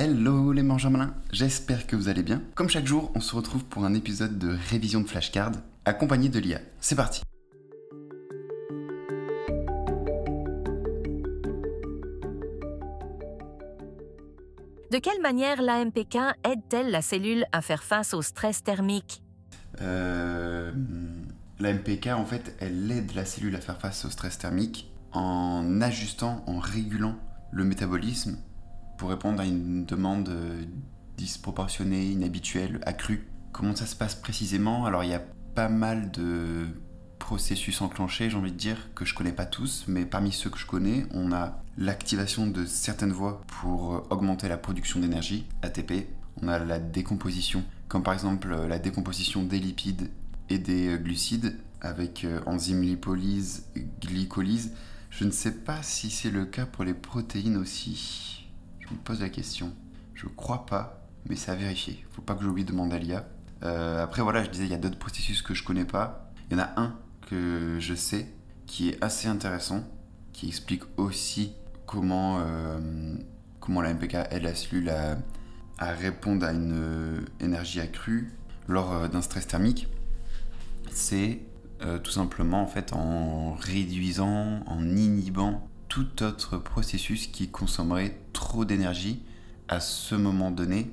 Hello les mangeurs malins, j'espère que vous allez bien. Comme chaque jour, on se retrouve pour un épisode de révision de flashcard accompagné de l'IA. C'est parti De quelle manière l'AMPK aide-t-elle la cellule à faire face au stress thermique euh, L'AMPK, en fait, elle aide la cellule à faire face au stress thermique en ajustant, en régulant le métabolisme pour répondre à une demande euh, disproportionnée, inhabituelle, accrue. Comment ça se passe précisément Alors il y a pas mal de processus enclenchés, j'ai envie de dire, que je connais pas tous, mais parmi ceux que je connais, on a l'activation de certaines voies pour euh, augmenter la production d'énergie, ATP. On a la décomposition, comme par exemple euh, la décomposition des lipides et des glucides avec enzymes lipolyse, glycolyse. Je ne sais pas si c'est le cas pour les protéines aussi je pose la question. Je crois pas, mais c'est à vérifier. Faut pas que j'oublie de à Euh, après, voilà, je disais, il y a d'autres processus que je connais pas. Il y en a un que je sais qui est assez intéressant, qui explique aussi comment, euh, comment la MPK aide la cellule à, répondre à une euh, énergie accrue lors euh, d'un stress thermique. C'est tout simplement en fait en réduisant, en inhibant tout autre processus qui consommerait trop d'énergie à ce moment donné,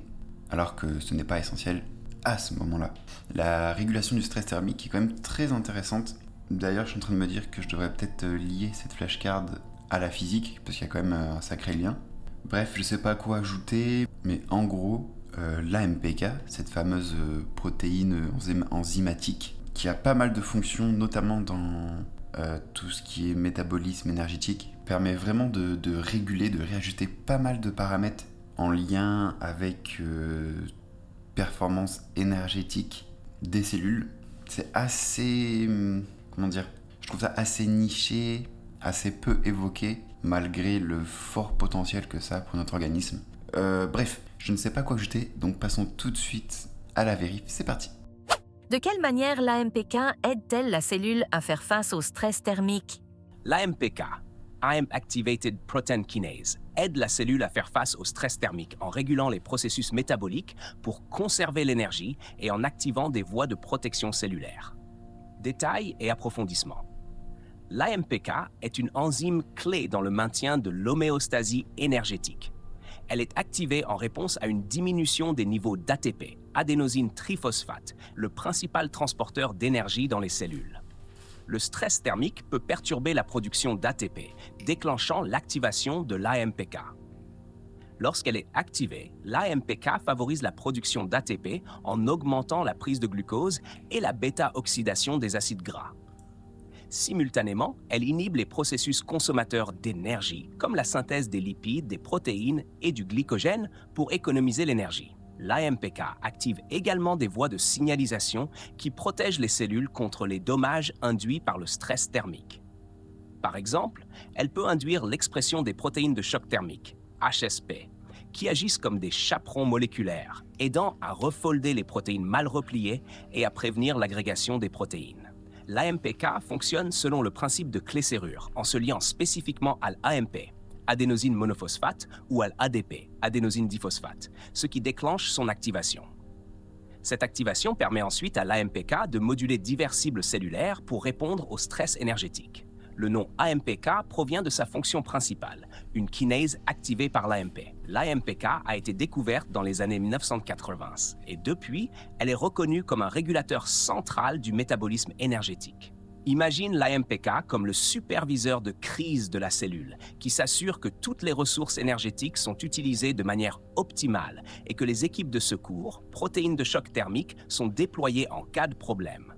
alors que ce n'est pas essentiel à ce moment-là. La régulation du stress thermique est quand même très intéressante. D'ailleurs, je suis en train de me dire que je devrais peut-être euh, lier cette flashcard à la physique, parce qu'il y a quand même euh, un sacré lien. Bref, je ne sais pas quoi ajouter, mais en gros, euh, l'AMPK cette fameuse protéine enzymatique, qui a pas mal de fonctions, notamment dans tout ce qui est métabolisme énergétique, permet vraiment de, réguler, de réajuster pas mal de paramètres en lien avec euh, performance énergétique des cellules. C'est assez... Hmm, comment dire Je trouve ça assez niché, assez peu évoqué, malgré le fort potentiel que ça a pour notre organisme. Euh, bref, je ne sais pas quoi ajouter, donc passons tout de suite à la vérif. C'est parti De quelle manière l'AMPK aide-t-elle la cellule à faire face au stress thermique L'AMPK, IM activated protein kinase aide la cellule à faire face au stress thermique en régulant les processus métaboliques pour conserver l'énergie et en activant des voies de protection cellulaire. Détails et approfondissement. L'AMPK est une enzyme clé dans le maintien de l'homéostasie énergétique. Elle est activée en réponse à une diminution des niveaux d'ATP, adénosine triphosphate, le principal transporteur d'énergie dans les cellules le stress thermique peut perturber la production d'ATP, déclenchant l'activation de l'AMPK. Lorsqu'elle est activée, l'AMPK favorise la production d'ATP en augmentant la prise de glucose et la bêta-oxydation des acides gras. Simultanément, elle inhibe les processus consommateurs d'énergie, comme la synthèse des lipides, des protéines et du glycogène, pour économiser l'énergie l'AMPK active également des voies de signalisation qui protègent les cellules contre les dommages induits par le stress thermique. Par exemple, elle peut induire l'expression des protéines de choc thermique, HSP, qui agissent comme des chaperons moléculaires, aidant à refolder les protéines mal repliées et à prévenir l'agrégation des protéines. L'AMPK fonctionne selon le principe de clé-serrure en se liant spécifiquement à l'AMP, adénosine monophosphate, ou à l'ADP, adénosine diphosphate, ce qui déclenche son activation. Cette activation permet ensuite à l'AMPK de moduler divers cibles cellulaires pour répondre au stress énergétique. Le nom AMPK provient de sa fonction principale, une kinase activée par l'AMP. L'AMPK a été découverte dans les années 1980 et depuis, elle est reconnue comme un régulateur central du métabolisme énergétique. Imagine l'AMPK comme le superviseur de crise de la cellule, qui s'assure que toutes les ressources énergétiques sont utilisées de manière optimale et que les équipes de secours, protéines de choc thermique, sont déployées en cas de problème.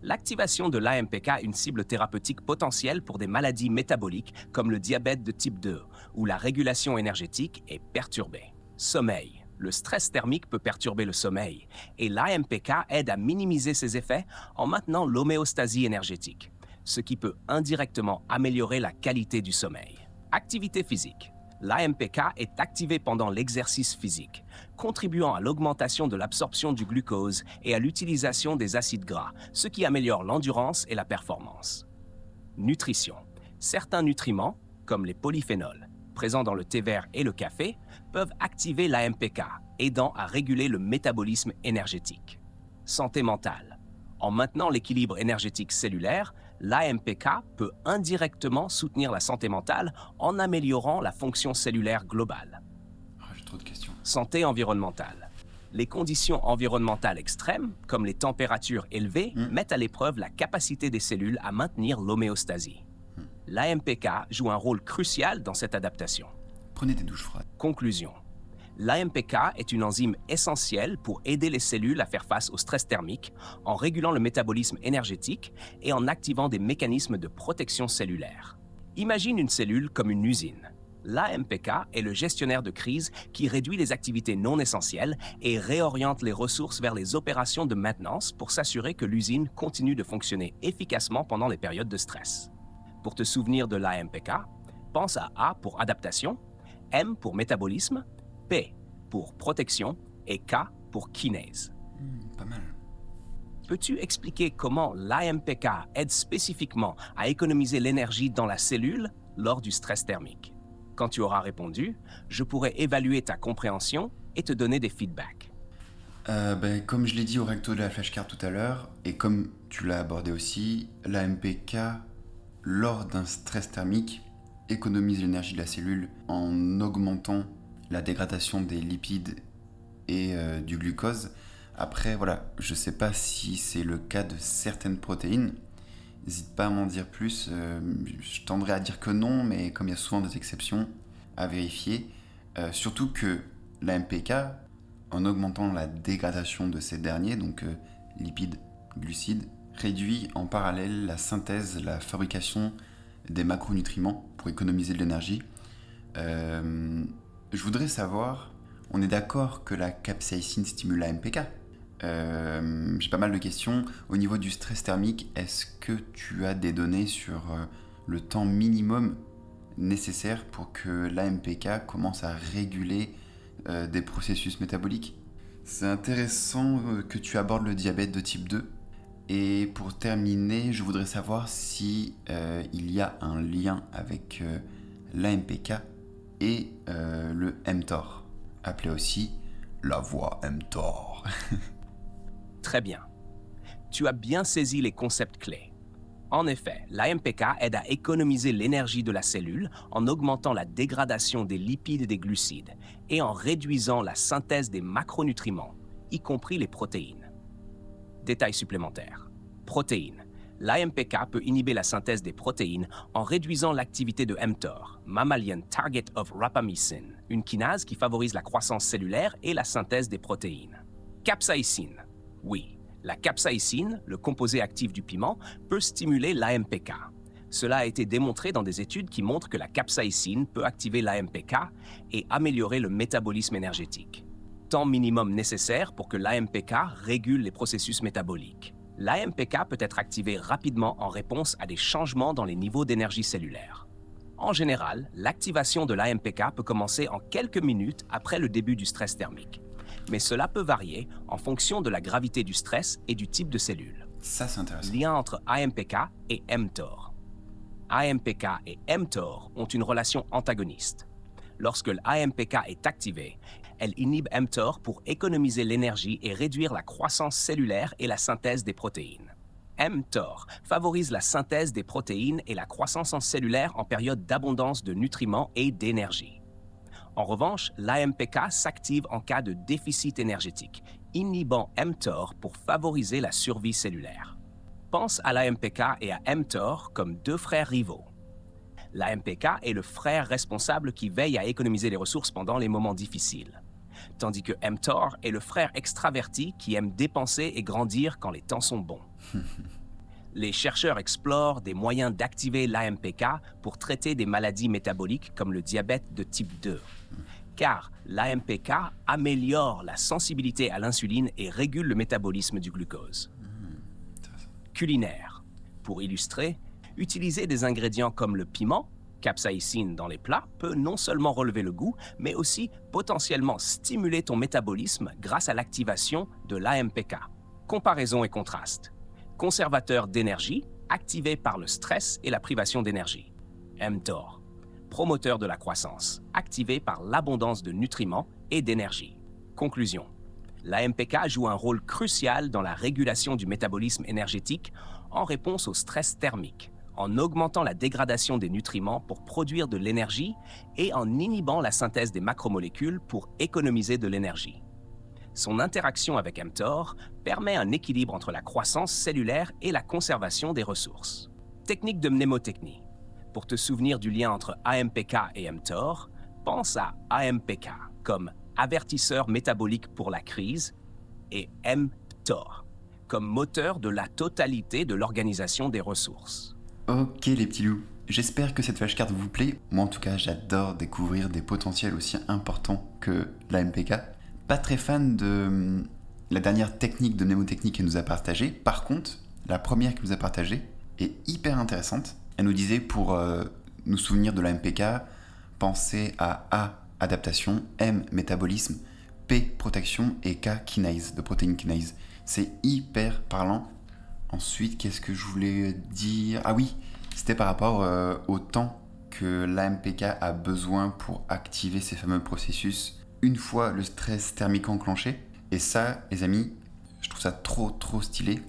L'activation de l'AMPK est une cible thérapeutique potentielle pour des maladies métaboliques comme le diabète de type 2, où la régulation énergétique est perturbée. Sommeil le stress thermique peut perturber le sommeil et l'AMPK aide à minimiser ses effets en maintenant l'homéostasie énergétique, ce qui peut indirectement améliorer la qualité du sommeil. Activité physique. L'AMPK est activé pendant l'exercice physique, contribuant à l'augmentation de l'absorption du glucose et à l'utilisation des acides gras, ce qui améliore l'endurance et la performance. Nutrition. Certains nutriments, comme les polyphénols, présents dans le thé vert et le café, activer l'AMPK, aidant à réguler le métabolisme énergétique. Santé mentale. En maintenant l'équilibre énergétique cellulaire, l'AMPK peut indirectement soutenir la santé mentale en améliorant la fonction cellulaire globale. Ah, santé environnementale. Les conditions environnementales extrêmes, comme les températures élevées, hmm. mettent à l'épreuve la capacité des cellules à maintenir l'homéostasie. Hmm. L'AMPK joue un rôle crucial dans cette adaptation. Prenez des douches froides. Conclusion. L'AMPK est une enzyme essentielle pour aider les cellules à faire face au stress thermique en régulant le métabolisme énergétique et en activant des mécanismes de protection cellulaire. Imagine une cellule comme une usine. L'AMPK est le gestionnaire de crise qui réduit les activités non essentielles et réoriente les ressources vers les opérations de maintenance pour s'assurer que l'usine continue de fonctionner efficacement pendant les périodes de stress. Pour te souvenir de l'AMPK, pense à A pour adaptation M pour métabolisme, P pour protection et K pour kinèse. Hmm, pas mal. Peux-tu expliquer comment l'AMPK aide spécifiquement à économiser l'énergie dans la cellule lors du stress thermique Quand tu auras répondu, je pourrai évaluer ta compréhension et te donner des feedbacks. Euh, ben, comme je l'ai dit au recto de la flashcard tout à l'heure, et comme tu l'as abordé aussi, l'AMPK lors d'un stress thermique économise l'énergie de la cellule en augmentant la dégradation des lipides et euh, du glucose. Après, voilà, je ne sais pas si c'est le cas de certaines protéines. N'hésite pas à m'en dire plus. Euh, je tendrais à dire que non, mais comme il y a souvent des exceptions à vérifier, euh, surtout que la MPK, en augmentant la dégradation de ces derniers, donc lipides, glucides, réduit en parallèle la synthèse, la fabrication des macronutriments pour économiser de l'énergie. Euh, je voudrais savoir, on est d'accord que la capsaïcine stimule l'AMPK euh, J'ai pas mal de questions. Au niveau du stress thermique, est-ce que tu as des données sur euh, le temps minimum nécessaire pour que l'AMPK commence à réguler des processus métaboliques C'est intéressant que tu abordes le diabète de type 2 et pour terminer, je voudrais savoir si euh, il y a un lien avec euh, l'AMPK et euh, le mTOR, appelé aussi la voix mTOR. Très bien. Tu as bien saisi les concepts clés. En effet, l'AMPK aide à économiser l'énergie de la cellule en augmentant la dégradation des lipides et des glucides et en réduisant la synthèse des macronutriments, y compris les protéines. Détail supplémentaires Protéines. L'AMPK peut inhiber la synthèse des protéines en réduisant l'activité de mTOR, Mammalian Target of Rapamycin, une kinase qui favorise la croissance cellulaire et la synthèse des protéines. Capsaïcine. Oui, la capsaïcine, le composé actif du piment, peut stimuler l'AMPK. Cela a été démontré dans des études qui montrent que la capsaïcine peut activer l'AMPK et améliorer le métabolisme énergétique temps minimum nécessaire pour que l'AMPK régule les processus métaboliques. L'AMPK peut être activé rapidement en réponse à des changements dans les niveaux d'énergie cellulaire. En général, l'activation de l'AMPK peut commencer en quelques minutes après le début du stress thermique. Mais cela peut varier en fonction de la gravité du stress et du type de cellule. Ça, Lien entre AMPK et mTOR. AMPK et mTOR ont une relation antagoniste. Lorsque l'AMPK est activé, elle inhibe mTOR pour économiser l'énergie et réduire la croissance cellulaire et la synthèse des protéines. mTOR favorise la synthèse des protéines et la croissance en cellulaire en période d'abondance de nutriments et d'énergie. En revanche, l'AMPK s'active en cas de déficit énergétique, inhibant mTOR pour favoriser la survie cellulaire. Pense à l'AMPK et à mTOR comme deux frères rivaux. L'AMPK est le frère responsable qui veille à économiser les ressources pendant les moments difficiles tandis que mTOR est le frère extraverti qui aime dépenser et grandir quand les temps sont bons. les chercheurs explorent des moyens d'activer l'AMPK pour traiter des maladies métaboliques comme le diabète de type 2. Car l'AMPK améliore la sensibilité à l'insuline et régule le métabolisme du glucose. Hmm. Culinaire. Pour illustrer, utiliser des ingrédients comme le piment, capsaïcine dans les plats peut non seulement relever le goût, mais aussi potentiellement stimuler ton métabolisme grâce à l'activation de l'AMPK. Comparaison et contraste. Conservateur d'énergie, activé par le stress et la privation d'énergie. mTOR. Promoteur de la croissance, activé par l'abondance de nutriments et d'énergie. Conclusion. L'AMPK joue un rôle crucial dans la régulation du métabolisme énergétique en réponse au stress thermique en augmentant la dégradation des nutriments pour produire de l'énergie et en inhibant la synthèse des macromolécules pour économiser de l'énergie. Son interaction avec mTOR permet un équilibre entre la croissance cellulaire et la conservation des ressources. Technique de mnémotechnie. Pour te souvenir du lien entre AMPK et mTOR, pense à AMPK comme avertisseur métabolique pour la crise et mTOR comme moteur de la totalité de l'organisation des ressources. Ok les petits loups, j'espère que cette flashcard vous plaît. Moi en tout cas j'adore découvrir des potentiels aussi importants que la MPK. Pas très fan de hum, la dernière technique de mnémotechnique qu'elle nous a partagée. Par contre, la première qu'elle nous a partagée est hyper intéressante. Elle nous disait pour euh, nous souvenir de la MPK, pensez à A adaptation, M métabolisme, P protection et K kinase de protéines kinase. C'est hyper parlant Ensuite, qu'est-ce que je voulais dire Ah oui, c'était par rapport euh, au temps que l'AMPK a besoin pour activer ces fameux processus une fois le stress thermique enclenché. Et ça, les amis, je trouve ça trop trop stylé.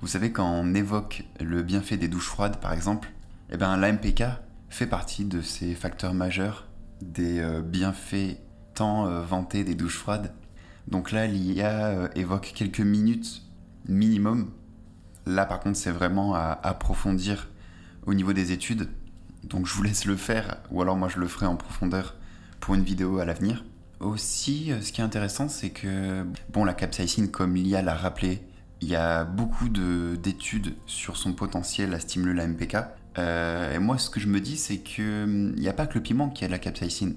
Vous savez, quand on évoque le bienfait des douches froides, par exemple, eh ben, l'AMPK fait partie de ces facteurs majeurs des euh, bienfaits tant euh, vantés des douches froides. Donc là, l'IA évoque quelques minutes minimum Là, par contre, c'est vraiment à approfondir au niveau des études. Donc, je vous laisse le faire, ou alors moi, je le ferai en profondeur pour une vidéo à l'avenir. Aussi, euh, ce qui est intéressant, c'est que, bon, la capsaïcine, comme Lia l'a rappelé, il y a beaucoup d'études sur son potentiel à stimuler la MPK. Euh, et moi, ce que je me dis, c'est que hum, il n'y a pas que le piment qui a de la capsaïcine.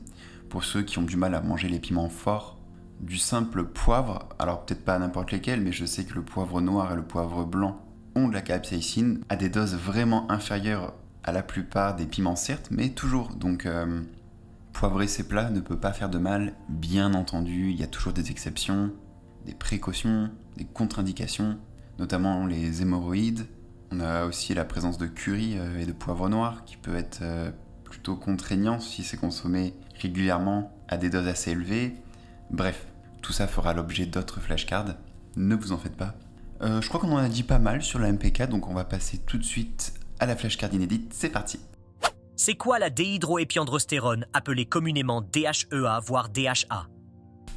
Pour ceux qui ont du mal à manger les piments forts, du simple poivre, alors peut-être pas n'importe lesquels, mais je sais que le poivre noir et le poivre blanc ont de la capsaïcine à des doses vraiment inférieures à la plupart des piments, certes, mais toujours. Donc, euh, poivrer ses plats ne peut pas faire de mal, bien entendu, il y a toujours des exceptions, des précautions, des contre-indications, notamment les hémorroïdes. On a aussi la présence de curry euh, et de poivre noir qui peut être euh, plutôt contraignant si c'est consommé régulièrement à des doses assez élevées. Bref, tout ça fera l'objet d'autres flashcards. Ne vous en faites pas. Euh, je crois qu'on en a dit pas mal sur la MPK, donc on va passer tout de suite à la flashcard inédite. C'est parti C'est quoi la déhydroépiandrostérone, appelée communément DHEA, voire DHA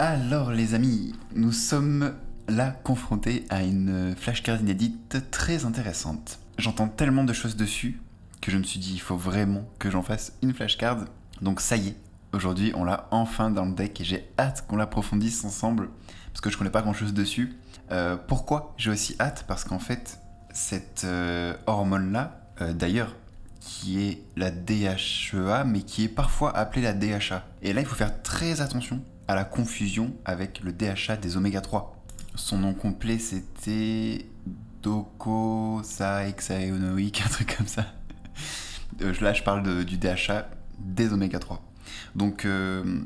Alors les amis, nous sommes là confrontés à une flashcard inédite très intéressante. J'entends tellement de choses dessus que je me suis dit il faut vraiment que j'en fasse une flashcard. Donc ça y est, aujourd'hui on l'a enfin dans le deck et j'ai hâte qu'on l'approfondisse ensemble parce que je connais pas grand chose dessus. Euh, pourquoi j'ai aussi hâte Parce qu'en fait, cette euh, hormone-là, euh, d'ailleurs, qui est la DHEA, mais qui est parfois appelée la DHA. Et là, il faut faire très attention à la confusion avec le DHA des oméga 3. Son nom complet, c'était docosahéxaéonoïque, un truc comme ça. Là, je parle du DHA des oméga 3. Donc,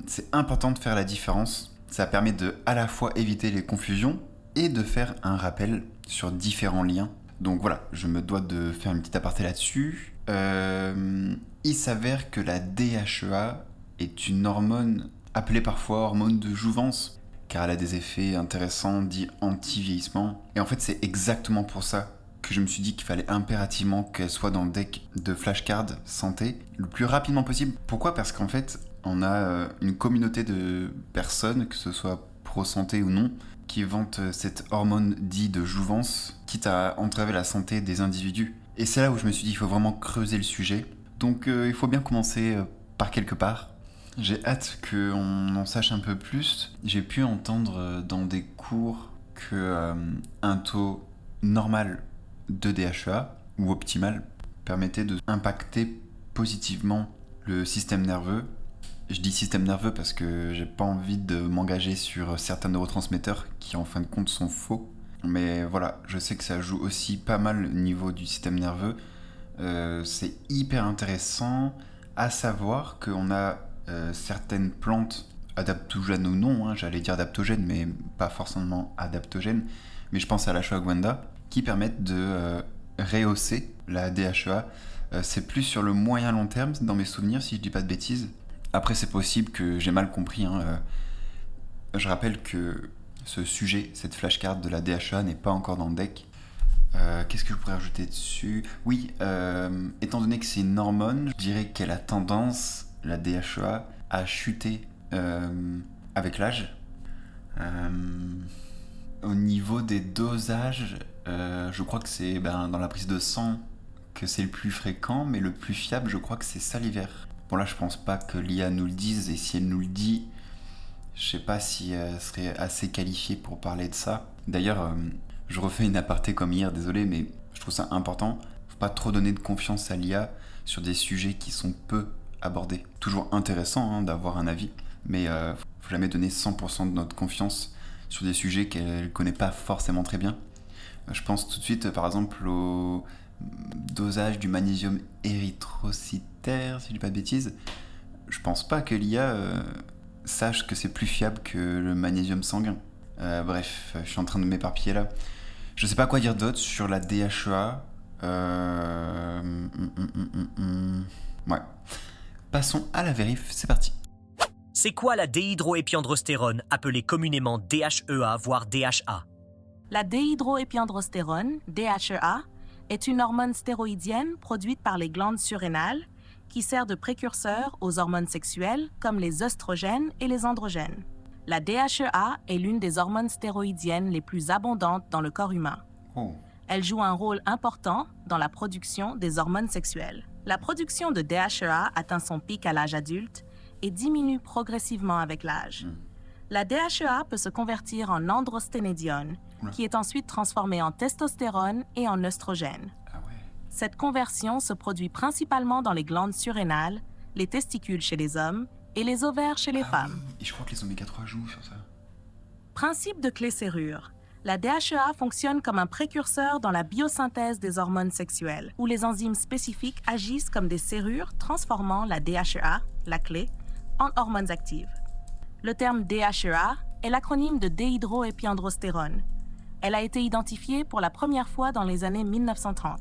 c'est important de faire la différence. Ça permet de à la fois éviter les confusions et de faire un rappel sur différents liens. Donc voilà, je me dois de faire une petite aparté là-dessus. Euh, il s'avère que la DHEA est une hormone appelée parfois hormone de jouvence, car elle a des effets intéressants dits anti-vieillissement. Et en fait, c'est exactement pour ça que je me suis dit qu'il fallait impérativement qu'elle soit dans le deck de flashcard santé le plus rapidement possible. Pourquoi Parce qu'en fait, on a euh, une communauté de personnes, que ce soit pro-santé ou non, qui vante euh, cette hormone dite de jouvence, quitte à entraver la santé des individus. Et c'est là où je me suis dit qu'il faut vraiment creuser le sujet. Donc euh, il faut bien commencer euh, par quelque part. J'ai hâte qu'on en sache un peu plus. J'ai pu entendre dans des cours que un taux normal de DHEA ou optimal permettait de impacter positivement le système nerveux je dis système nerveux parce que j'ai pas envie de m'engager sur certains neurotransmetteurs qui en fin de compte sont faux. Mais voilà, je sais que ça joue aussi pas mal au niveau du système nerveux. Euh, c'est hyper intéressant à savoir qu'on a euh, certaines plantes adaptogènes ou non, hein, j'allais dire adaptogènes, mais pas forcément adaptogènes. Mais je pense à la Shawagwanda qui permettent de euh, rehausser la DHEA. c'est plus sur le moyen long terme, dans mes souvenirs, si je dis pas de bêtises. Après, c'est possible que j'ai mal compris. Hein, euh, je rappelle que ce sujet, cette flashcard de la DHA n'est pas encore dans le deck. Euh, qu'est-ce que je pourrais rajouter dessus Oui, euh, étant donné que c'est une hormone, je dirais qu'elle a tendance, la DHA, à chuter avec l'âge. au niveau des dosages, je crois que c'est ben, dans la prise de sang que c'est le plus fréquent, mais le plus fiable, je crois que c'est salivaire. Bon là, je pense pas que l'IA nous le dise, et si elle nous le dit, je sais pas si euh, elle serait assez qualifiée pour parler de ça. D'ailleurs, euh, je refais une aparté comme hier, désolé, mais je trouve ça important. Faut pas trop donner de confiance à l'IA sur des sujets qui sont peu abordés. Toujours intéressant hein, d'avoir un avis, mais euh, faut jamais donner 100% de notre confiance sur des sujets qu'elle connaît pas forcément très bien. Je pense tout de suite, par exemple, au dosage du magnésium érythrocytaire, si je dis pas de bêtises, je pense pas que l'IA euh, sache que c'est plus fiable que le magnésium sanguin. Euh, bref, je suis en train de m'éparpiller là. Je sais pas quoi dire d'autre sur la DHEA. Euh... Hum, hum, hum, ouais. Passons à la vérif, c'est parti. C'est quoi la déhydroépiandrostérone, appelée communément DHEA, voire DHA La déhydroépiandrostérone, DHEA, est une hormone stéroïdienne produite par les glandes surrénales qui sert de précurseur aux hormones sexuelles comme les oestrogènes et les androgènes. La DHEA est l'une des hormones stéroïdiennes les plus abondantes dans le corps humain. Oh. Elle joue un rôle important dans la production des hormones sexuelles. La production de DHEA atteint son pic à l'âge adulte et diminue progressivement avec l'âge. Hmm. La DHEA peut se convertir en androsténédione, qui est ensuite transformée en testostérone et en œstrogène. Ah Cette conversion se produit principalement dans les glandes surrénales, les testicules chez les hommes et les ovaires chez les ah femmes. Et je crois que les oméga 3 jouent sur ça. Principe de clé serrure. La DHEA fonctionne comme un précurseur dans la biosynthèse des hormones sexuelles, où les enzymes spécifiques agissent comme des serrures transformant la DHEA, la clé, en hormones actives. Le terme DHEA est l'acronyme de déhydroépiandrostérone, elle a été identifiée pour la première fois dans les années 1930.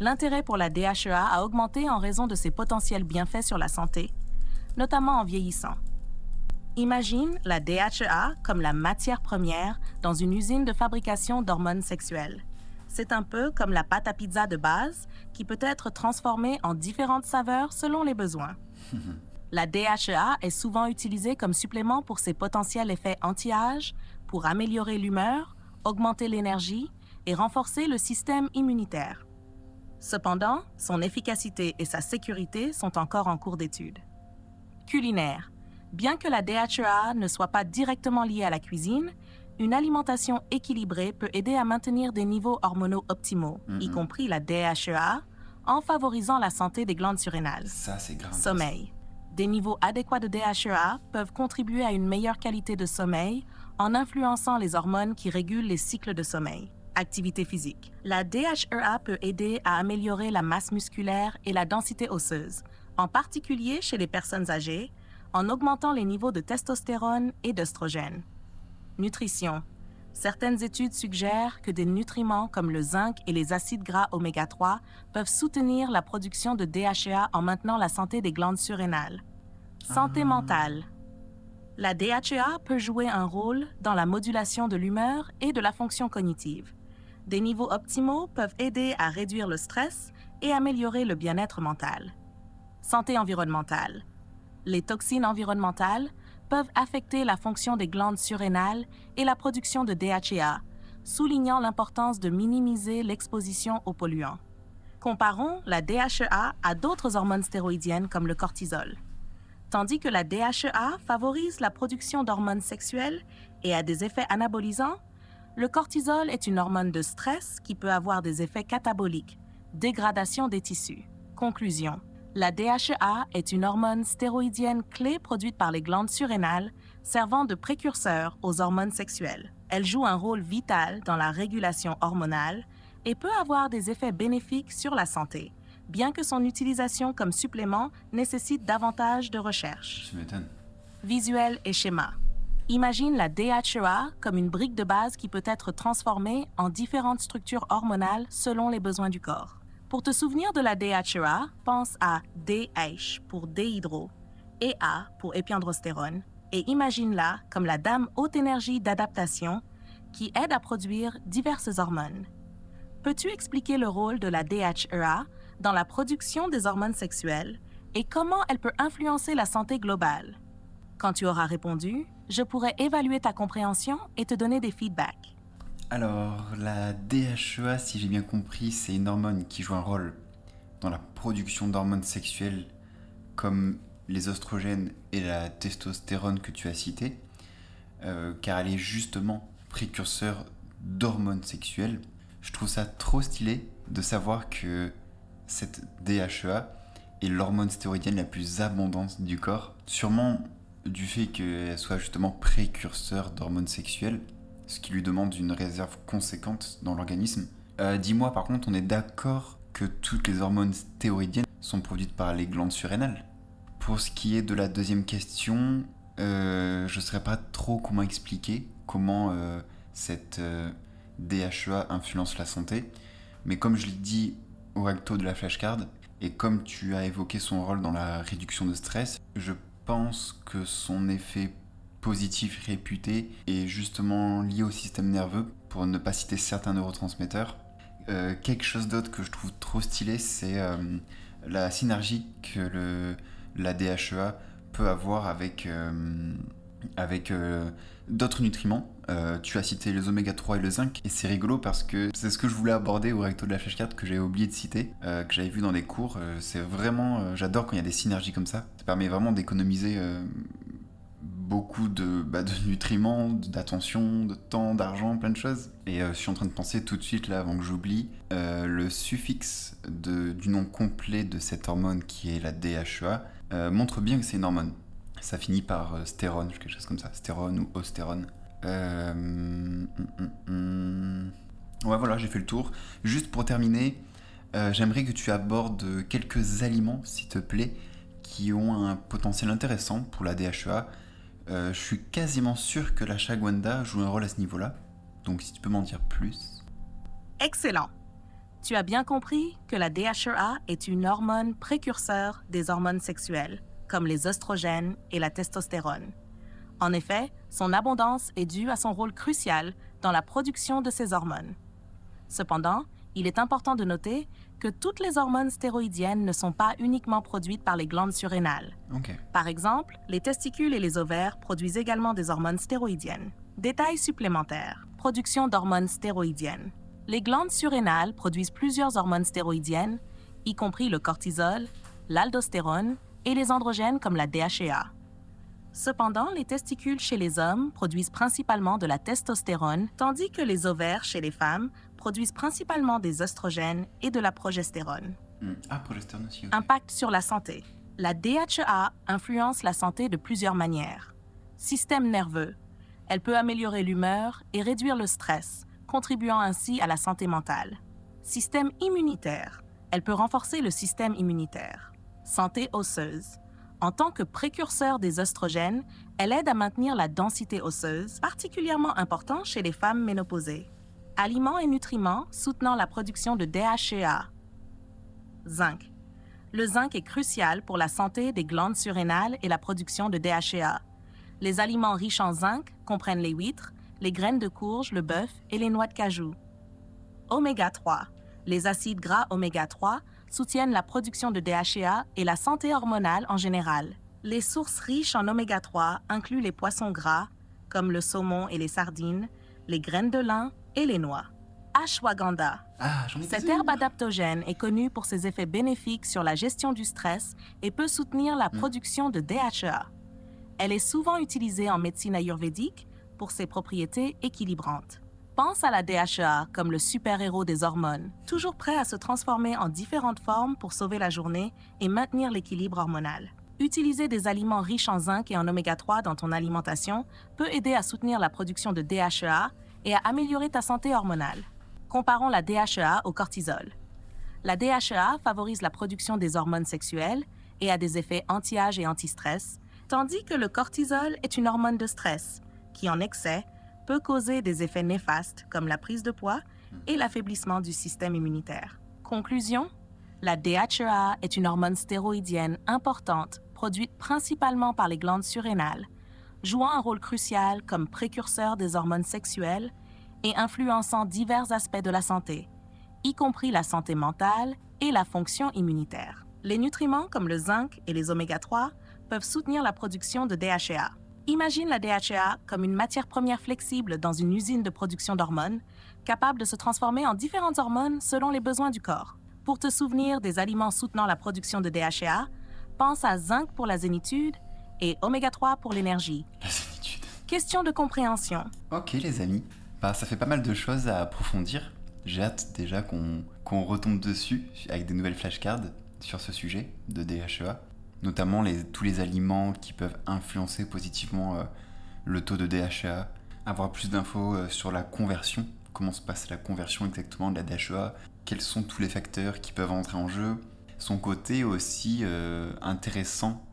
L'intérêt pour la DHEA a augmenté en raison de ses potentiels bienfaits sur la santé, notamment en vieillissant. Imagine la DHEA comme la matière première dans une usine de fabrication d'hormones sexuelles. C'est un peu comme la pâte à pizza de base qui peut être transformée en différentes saveurs selon les besoins. La DHEA est souvent utilisée comme supplément pour ses potentiels effets anti-âge, pour améliorer l'humeur augmenter l'énergie et renforcer le système immunitaire. Cependant, son efficacité et sa sécurité sont encore en cours d'étude. Culinaire. Bien que la DHEA ne soit pas directement liée à la cuisine, une alimentation équilibrée peut aider à maintenir des niveaux hormonaux optimaux, y mhm. compris la DHEA, en favorisant la santé des glandes surrénales. Sommeil. Des niveaux adéquats de DHEA peuvent contribuer à une meilleure qualité de sommeil en influençant les hormones qui régulent les cycles de sommeil. Activité physique. La DHEA peut aider à améliorer la masse musculaire et la densité osseuse, en particulier chez les personnes âgées, en augmentant les niveaux de testostérone et d'œstrogène. Nutrition. Certaines études suggèrent que des nutriments comme le zinc et les acides gras oméga 3 peuvent soutenir la production de DHEA en maintenant la santé des glandes surrénales. Santé ah. mentale. La DHEA peut jouer un rôle dans la modulation de l'humeur et de la fonction cognitive. Des niveaux optimaux peuvent aider à réduire le stress et améliorer le bien-être mental. Santé environnementale. Les toxines environnementales peuvent affecter la fonction des glandes surrénales et la production de DHEA, soulignant l'importance de minimiser l'exposition aux polluants. Comparons la DHEA à d'autres hormones stéroïdiennes comme le cortisol tandis que la DHEA favorise la production d'hormones sexuelles et a des effets anabolisants, le cortisol est une hormone de stress qui peut avoir des effets cataboliques, dégradation des tissus. Conclusion. La DHEA est une hormone stéroïdienne clé produite par les glandes surrénales, servant de précurseur aux hormones sexuelles. Elle joue un rôle vital dans la régulation hormonale et peut avoir des effets bénéfiques sur la santé, bien que son utilisation comme supplément nécessite davantage de recherche. Visuel et schéma. Imagine la DHEA comme une brique de base qui peut être transformée en différentes structures hormonales selon les besoins du corps. Pour te souvenir de la DHEA, pense à DH pour déhydro, EA pour épiandrostérone, et imagine-la comme la dame haute énergie d'adaptation qui aide à produire diverses hormones. Peux-tu expliquer le rôle de la DHEA dans la production des hormones sexuelles et comment elle peut influencer la santé globale. Quand tu auras répondu, je pourrai évaluer ta compréhension et te donner des feedbacks. Alors, la DHEA, si j'ai bien compris, c'est une hormone qui joue un rôle dans la production d'hormones sexuelles comme les oestrogènes et la testostérone que tu as citées, euh, car elle est justement précurseur d'hormones sexuelles. Je trouve ça trop stylé de savoir que cette DHEA est l'hormone stéroïdienne la plus abondante du corps, sûrement du fait qu'elle soit justement précurseur d'hormones sexuelles, ce qui lui demande une réserve conséquente dans l'organisme. Euh, dis-moi par contre, on est d'accord que toutes les hormones stéroïdiennes sont produites par les glandes surrénales. Pour ce qui est de la deuxième question, euh, je ne saurais pas trop comment expliquer comment euh, cette DHEA influence la santé, mais comme je l'ai dit au recto de la flashcard. Et comme tu as évoqué son rôle dans la réduction de stress, je pense que son effet positif réputé est justement lié au système nerveux, pour ne pas citer certains neurotransmetteurs. Euh, quelque chose d'autre que je trouve trop stylé, c'est euh, la synergie que le, la DHEA peut avoir avec, euh, avec d'autres nutriments euh, tu as cité les oméga 3 et le zinc, et c'est rigolo parce que c'est ce que je voulais aborder au recto de la carte que j'avais oublié de citer, euh, que j'avais vu dans des cours. Euh, c'est vraiment, j'adore quand il y a des synergies comme ça. Ça permet vraiment d'économiser beaucoup de, bah, nutriments, d'attention, de temps, d'argent, plein de choses. Et je suis en train de penser tout de suite là avant que j'oublie le suffixe du nom complet de cette hormone qui est la DHEA montre bien que c'est une hormone. Ça finit par stérone, quelque chose comme ça, stérone ou ostérone. Euh, hum, hum, hum, ouais, voilà, j'ai fait le tour. Juste pour terminer, euh, j'aimerais que tu abordes quelques aliments, s'il te plaît, qui ont un potentiel intéressant pour la DHEA. Euh, je suis quasiment sûr que la chagwanda joue un rôle à ce niveau-là. Donc, si tu peux m'en dire plus. Excellent. Tu as bien compris que la DHEA est une hormone précurseur des hormones sexuelles, comme les oestrogènes et la testostérone. En effet, son abondance est due à son rôle crucial dans la production de ces hormones. Cependant, il est important de noter que toutes les hormones stéroïdiennes ne sont pas uniquement produites par les glandes surrénales. Par exemple, les testicules et les ovaires produisent également des hormones stéroïdiennes. Détail supplémentaire. Production d'hormones stéroïdiennes. Les glandes surrénales produisent plusieurs hormones stéroïdiennes, y compris le cortisol, l'aldostérone et les androgènes comme la DHEA. Cependant, les testicules chez les hommes produisent principalement de la testostérone, tandis que les ovaires chez les femmes produisent principalement des oestrogènes et de la progestérone. Hmm. Ah, Impact sur la santé. La DHA e influence la santé de plusieurs manières. Système nerveux. Elle peut améliorer l'humeur et réduire le stress, contribuant ainsi à la santé mentale. Système immunitaire. Elle peut renforcer le système immunitaire. Santé osseuse. En tant que précurseur des oestrogènes, elle aide à maintenir la densité osseuse, particulièrement important chez les femmes ménopausées. Aliments et nutriments soutenant la production de DHEA. Zinc. Le zinc est crucial pour la santé des glandes surrénales et la production de DHEA. Les aliments riches en zinc comprennent les huîtres, les graines de courge, le bœuf et les noix de cajou. Oméga 3. Les acides gras oméga 3 soutiennent la production de DHEA et la santé hormonale en général. Les sources riches en oméga-3 incluent les poissons gras, comme le saumon et les sardines, les graines de lin et les noix. Ashwagandha. Ah, cette herbe adaptogène est connue pour ses effets bénéfiques sur la gestion du stress et peut soutenir la mm. production de DHEA. Elle est souvent utilisée en médecine ayurvédique pour ses propriétés équilibrantes. Pense à la DHEA comme le super-héros des hormones, toujours prêt à se transformer en différentes formes pour sauver la journée et maintenir l'équilibre hormonal. Utiliser des aliments riches en zinc et en oméga 3 dans ton alimentation peut aider à soutenir la production de DHA et à améliorer ta santé hormonale. Comparons la DHA au cortisol. La DHEA favorise la production des hormones sexuelles et a des effets anti-âge et anti-stress, tandis que le cortisol est une hormone de stress qui, en excès, peut causer des effets néfastes comme la prise de poids et l'affaiblissement du système immunitaire. Conclusion La DHEA est une hormone stéroïdienne importante produite principalement par les glandes surrénales, jouant un rôle crucial comme précurseur des hormones sexuelles et influençant divers aspects de la santé, y compris la santé mentale et la fonction immunitaire. Les nutriments comme le zinc et les oméga 3 peuvent soutenir la production de DHEA. Imagine la DHEA comme une matière première flexible dans une usine de production d'hormones, capable de se transformer en différentes hormones selon les besoins du corps. Pour te souvenir des aliments soutenant la production de DHEA, pense à zinc pour la zénitude et oméga 3 pour l'énergie. La zénitude. Question de compréhension. Ok les amis, bah, ça fait pas mal de choses à approfondir. J'ai hâte déjà qu'on retombe dessus avec des nouvelles flashcards sur ce sujet de DHEA notamment tous les aliments qui peuvent influencer positivement euh, le taux de DHA. avoir plus d'infos euh, sur la conversion, comment se passe la conversion exactement de la DHEA, quels sont tous les facteurs qui peuvent entrer en jeu, son côté aussi euh, intéressant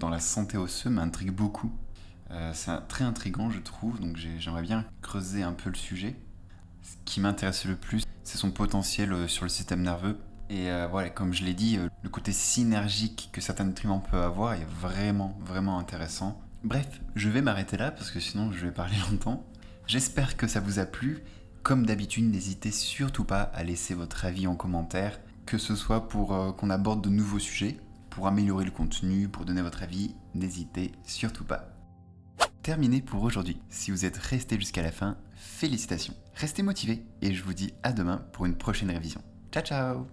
dans la santé osseuse m'intrigue beaucoup. c'est très intrigant je trouve, donc j'aimerais bien creuser un peu le sujet. Ce qui m'intéresse le plus, c'est son potentiel sur le système nerveux. Et voilà, comme je l'ai dit, le côté synergique que certains nutriments peuvent avoir est vraiment, vraiment intéressant. Bref, je vais m'arrêter là parce que sinon je vais parler longtemps. J'espère que ça vous a plu. Comme d'habitude, n'hésitez surtout pas à laisser votre avis en commentaire, que ce soit pour euh, qu'on aborde de nouveaux sujets, pour améliorer le contenu, pour donner votre avis, n'hésitez surtout pas. Terminé pour aujourd'hui. Si vous êtes resté jusqu'à la fin, félicitations. Restez motivés et je vous dis à demain pour une prochaine révision. Ciao ciao